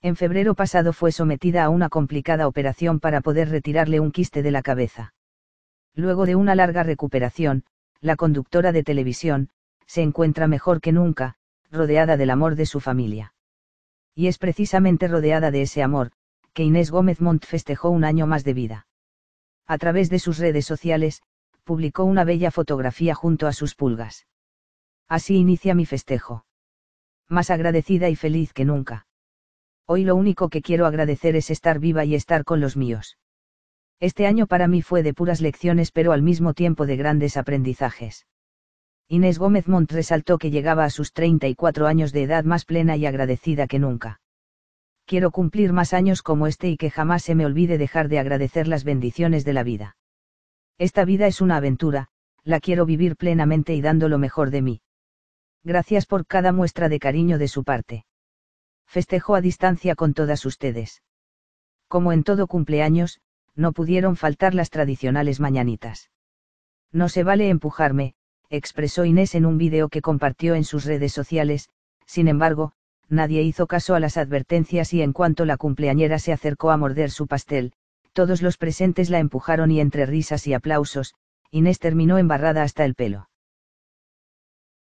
en febrero pasado fue sometida a una complicada operación para poder retirarle un quiste de la cabeza. Luego de una larga recuperación, la conductora de televisión, se encuentra mejor que nunca, rodeada del amor de su familia. Y es precisamente rodeada de ese amor, que Inés Gómez Montt festejó un año más de vida. A través de sus redes sociales, publicó una bella fotografía junto a sus pulgas. Así inicia mi festejo. Más agradecida y feliz que nunca. Hoy lo único que quiero agradecer es estar viva y estar con los míos. Este año para mí fue de puras lecciones pero al mismo tiempo de grandes aprendizajes. Inés Gómez Mont resaltó que llegaba a sus 34 años de edad más plena y agradecida que nunca. Quiero cumplir más años como este y que jamás se me olvide dejar de agradecer las bendiciones de la vida. Esta vida es una aventura, la quiero vivir plenamente y dando lo mejor de mí. Gracias por cada muestra de cariño de su parte festejó a distancia con todas ustedes. Como en todo cumpleaños, no pudieron faltar las tradicionales mañanitas. No se vale empujarme, expresó Inés en un vídeo que compartió en sus redes sociales, sin embargo, nadie hizo caso a las advertencias y en cuanto la cumpleañera se acercó a morder su pastel, todos los presentes la empujaron y entre risas y aplausos, Inés terminó embarrada hasta el pelo.